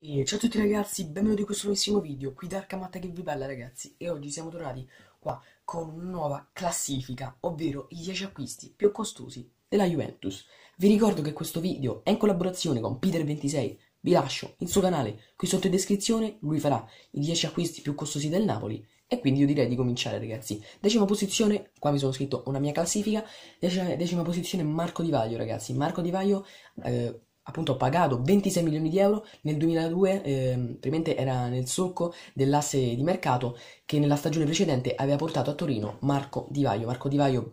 E ciao a tutti ragazzi, benvenuti in questo nuovissimo video, qui Dark Matta che vi parla ragazzi E oggi siamo tornati qua con una nuova classifica, ovvero i 10 acquisti più costosi della Juventus Vi ricordo che questo video è in collaborazione con Peter26, vi lascio il suo canale qui sotto in descrizione Lui farà i 10 acquisti più costosi del Napoli e quindi io direi di cominciare ragazzi Decima posizione, qua mi sono scritto una mia classifica Decima, decima posizione Marco Di Vaglio ragazzi Marco Di Vaglio eh, appunto pagato 26 milioni di euro nel 2002, eh, praticamente era nel solco dell'asse di mercato che nella stagione precedente aveva portato a Torino Marco Di Vaio. Marco Di Vaio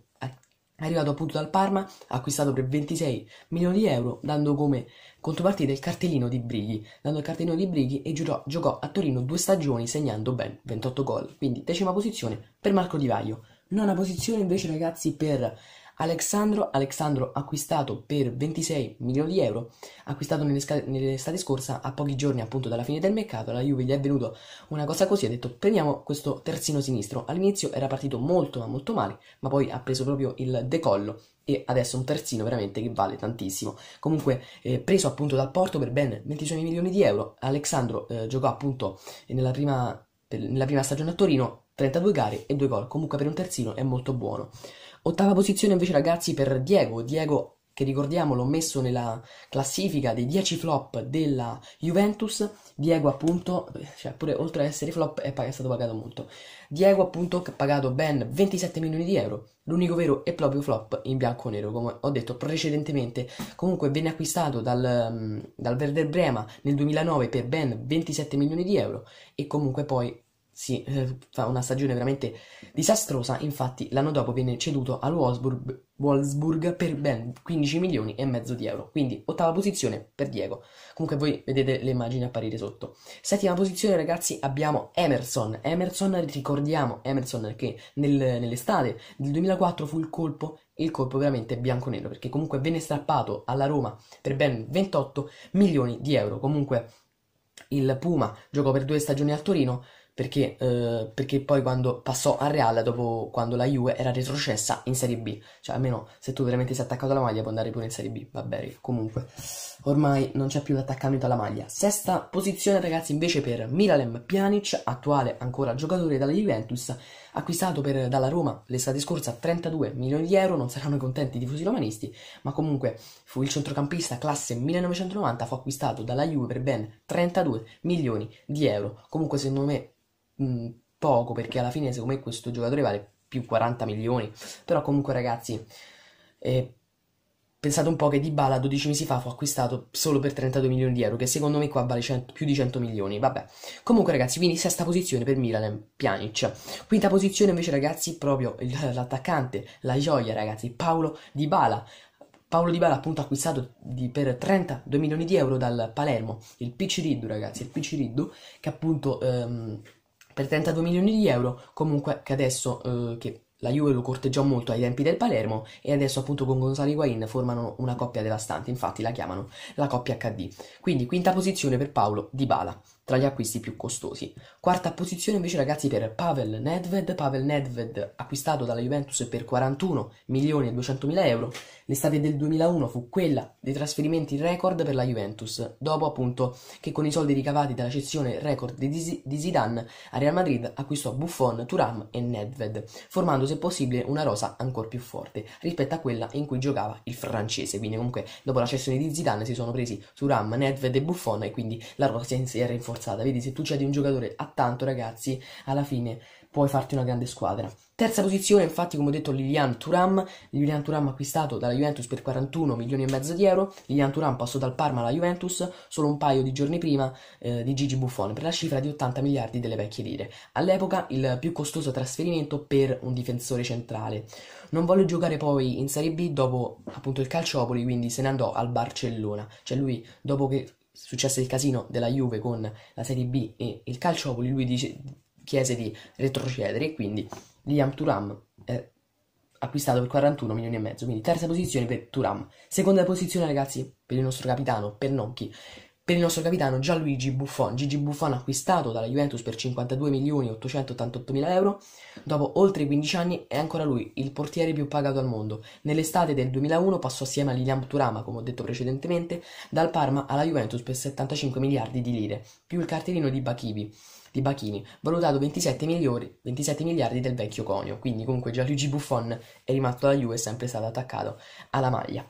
arrivato appunto dal Parma, acquistato per 26 milioni di euro, dando come contropartita il cartellino di Brighi, dando il cartellino di Brighi e giurò, giocò a Torino due stagioni segnando ben 28 gol, quindi decima posizione per Marco Di Vaio. Nona posizione invece ragazzi per Alexandro, Alexandro acquistato per 26 milioni di euro, acquistato nell'estate scorsa a pochi giorni appunto dalla fine del mercato, la Juve gli è venuto una cosa così, ha detto prendiamo questo terzino sinistro, all'inizio era partito molto ma molto male, ma poi ha preso proprio il decollo e adesso un terzino veramente che vale tantissimo. Comunque eh, preso appunto dal Porto per ben 26 milioni di euro, Alexandro eh, giocò appunto nella prima, per, nella prima stagione a Torino 32 gare e 2 gol, comunque per un terzino è molto buono. Ottava posizione invece ragazzi per Diego, Diego che ricordiamo l'ho messo nella classifica dei 10 flop della Juventus, Diego appunto, cioè pure oltre ad essere flop è, pag- è stato pagato molto, Diego appunto che ha pagato ben 27 milioni di euro, l'unico vero e proprio flop in bianco e nero come ho detto precedentemente, comunque venne acquistato dal, mm, dal Werder Brema nel 2009 per ben 27 milioni di euro e comunque poi si eh, fa una stagione veramente disastrosa, infatti l'anno dopo viene ceduto al Wolfsburg, per ben 15 milioni e mezzo di euro, quindi ottava posizione per Diego, comunque voi vedete le immagini apparire sotto. Settima posizione ragazzi abbiamo Emerson, Emerson ricordiamo Emerson che nel, nell'estate del 2004 fu il colpo il colpo veramente bianco-nero perché comunque venne strappato alla Roma per ben 28 milioni di euro comunque il Puma giocò per due stagioni al Torino perché, eh, perché poi quando passò al Real, dopo quando la Juve era retrocessa in Serie B, cioè almeno se tu veramente sei attaccato alla maglia puoi andare pure in Serie B, vabbè, comunque ormai non c'è più l'attaccamento alla maglia. Sesta posizione ragazzi invece per Miralem Pjanic, attuale ancora giocatore della Juventus, acquistato per, dalla Roma l'estate scorsa a 32 milioni di euro, non saranno contenti i tifosi romanisti, ma comunque fu il centrocampista classe 1990, fu acquistato dalla Juve per ben 32 milioni di euro. Comunque secondo me Mm, poco perché alla fine secondo me questo giocatore vale più 40 milioni, però comunque ragazzi eh, pensate un po' che Dybala 12 mesi fa fu acquistato solo per 32 milioni di euro, che secondo me qua vale 100, più di 100 milioni, vabbè. Comunque ragazzi, quindi sesta posizione per Milan, Pjanic. Quinta posizione invece ragazzi, proprio l'attaccante, la gioia ragazzi, Paolo Dybala. Paolo Di Bala appunto acquistato di, per 32 milioni di euro dal Palermo, il Picciriddu ragazzi, il Picciriddu che appunto ehm, per 32 milioni di euro, comunque che adesso eh, che la Juve lo corteggiò molto ai tempi del Palermo e adesso appunto con Gonzalo Higuain formano una coppia devastante, infatti la chiamano la coppia HD. Quindi quinta posizione per Paolo Di Bala tra gli acquisti più costosi. Quarta posizione invece ragazzi per Pavel Nedved, Pavel Nedved acquistato dalla Juventus per 41 milioni e 200 mila euro, l'estate del 2001 fu quella dei trasferimenti record per la Juventus, dopo appunto che con i soldi ricavati dalla cessione record di, di Zidane a Real Madrid acquistò Buffon, Turam e Nedved, formando se possibile una rosa ancora più forte rispetto a quella in cui giocava il francese, quindi comunque dopo la cessione di Zidane si sono presi Turam, Nedved e Buffon e quindi la rosa si era rinforzata forzata. Vedi, se tu cedi un giocatore a tanto, ragazzi, alla fine puoi farti una grande squadra. Terza posizione, infatti, come ho detto, Lilian Turam. Lilian Turam acquistato dalla Juventus per 41 milioni e mezzo di euro. Lilian Turam passò dal Parma alla Juventus solo un paio di giorni prima eh, di Gigi Buffon per la cifra di 80 miliardi delle vecchie lire. All'epoca il più costoso trasferimento per un difensore centrale. Non volle giocare poi in Serie B dopo appunto il Calciopoli, quindi se ne andò al Barcellona. Cioè lui, dopo che successe il casino della Juve con la Serie B e il Calciopoli, lui dice, chiese di retrocedere e quindi Liam Turam eh, acquistato per 41 milioni e mezzo, quindi terza posizione per Turam, seconda posizione ragazzi per il nostro capitano Pernocchi, per il nostro capitano Gianluigi Buffon. Gigi Buffon acquistato dalla Juventus per 52.888.000 euro, dopo oltre 15 anni è ancora lui il portiere più pagato al mondo. Nell'estate del 2001 passò assieme a Lilian Turama, come ho detto precedentemente, dal Parma alla Juventus per 75 miliardi di lire, più il cartellino di Bachivi di Bachini, valutato 27, milioni, 27 miliardi del vecchio conio. Quindi comunque Gianluigi Buffon è rimasto alla Juve, è sempre stato attaccato alla maglia.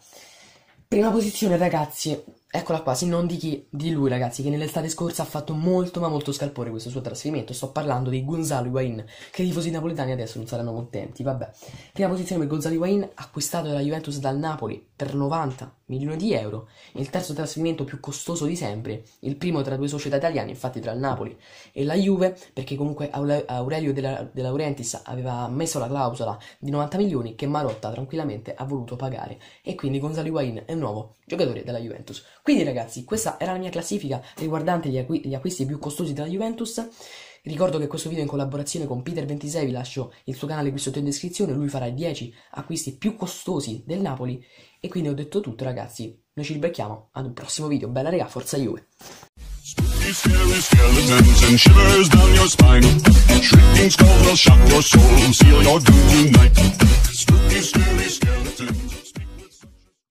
Prima posizione ragazzi, Eccola qua, se non di chi? Di lui ragazzi, che nell'estate scorsa ha fatto molto ma molto scalpore questo suo trasferimento. Sto parlando di Gonzalo Higuain, che i tifosi napoletani adesso non saranno contenti, vabbè. Prima posizione per Gonzalo Higuain, acquistato dalla Juventus dal Napoli per 90 milioni di euro. Il terzo trasferimento più costoso di sempre, il primo tra due società italiane, infatti tra il Napoli e la Juve, perché comunque Aurelio De, la- De Laurentiis aveva messo la clausola di 90 milioni che Marotta tranquillamente ha voluto pagare. E quindi Gonzalo Higuain è un nuovo giocatore della Juventus. Quindi ragazzi, questa era la mia classifica riguardante gli, acqu- gli acquisti più costosi della Juventus. Ricordo che questo video è in collaborazione con Peter26, vi lascio il suo canale qui sotto in descrizione, lui farà i 10 acquisti più costosi del Napoli. E quindi ho detto tutto ragazzi, noi ci ribecchiamo ad un prossimo video, bella regà, forza Juve! Scary skeletons and shivers down your spine. Shrieking skulls will shock your soul, seal your doom tonight. Spooky, scary skeletons.